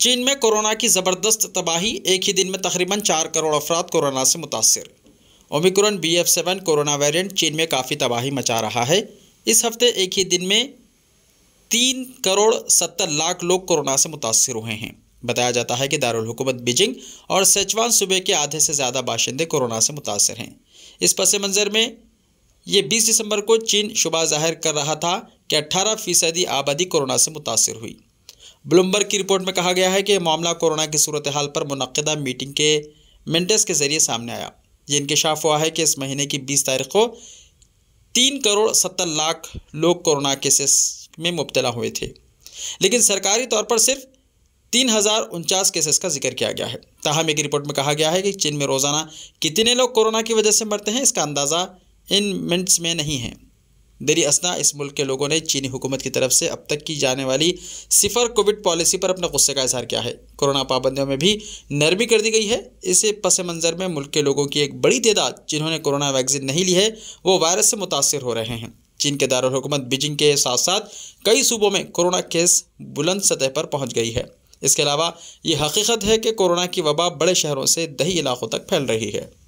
चीन में कोरोना की ज़बरदस्त तबाही एक ही दिन में तकरीबन चार करोड़ अफराद कोरोना से मुतासर Omicron B F seven corona variant चीन में काफ़ी तबाही मचा रहा है इस हफ्ते एक ही दिन में तीन करोड़ सत्तर लाख लोग कोरोना से मुतासर हुए हैं बताया जाता है कि दारकूमत बीजिंग और सेचवान सूबे के आधे से ज़्यादा बाशिंदे कोरोना से मुतासर हैं इस पस मंज़र में ये बीस दिसंबर को चीन शुबा जाहिर कर रहा था कि अट्ठारह फीसदी आबादी कोरोना से मुतासर हुई ब्लूमबर्ग की रिपोर्ट में कहा गया है कि मामला कोरोना की सूरत हाल पर मुनदा मीटिंग के मेंटेस के जरिए सामने आया ये इंकशाफ हुआ है कि इस महीने की बीस तारीख को तीन करोड़ सत्तर लाख लोग कोरोना केसेस में मुबतला हुए थे लेकिन सरकारी तौर पर सिर्फ तीन हज़ार उनचास केसेस का जिक्र किया गया है ताहम एक रिपोर्ट में कहा गया है कि चीन में रोज़ाना कितने लोग कोरोना की वजह से मरते हैं इसका अंदाज़ा इन मिनट्स में नहीं है देरी असना इस मुल्क के लोगों ने चीनी हुकूमत की तरफ से अब तक की जाने वाली सिफर कोविड पॉलिसी पर अपने गुस्से का इजहार किया है कोरोना पाबंदियों में भी नरमी कर दी गई है इसे पस मंज़र में मुल्क के लोगों की एक बड़ी तादाद जिन्होंने कोरोना वैक्सीन नहीं ली है वो वायरस से मुतासर हो रहे हैं चीन के दारकूमत बीजिंग के साथ साथ कई सूबों में कोरोना केस बुलंद सतह पर पहुँच गई है इसके अलावा ये हकीकत है कि कोरोना की वबा बड़े शहरों से दही इलाकों तक फैल रही है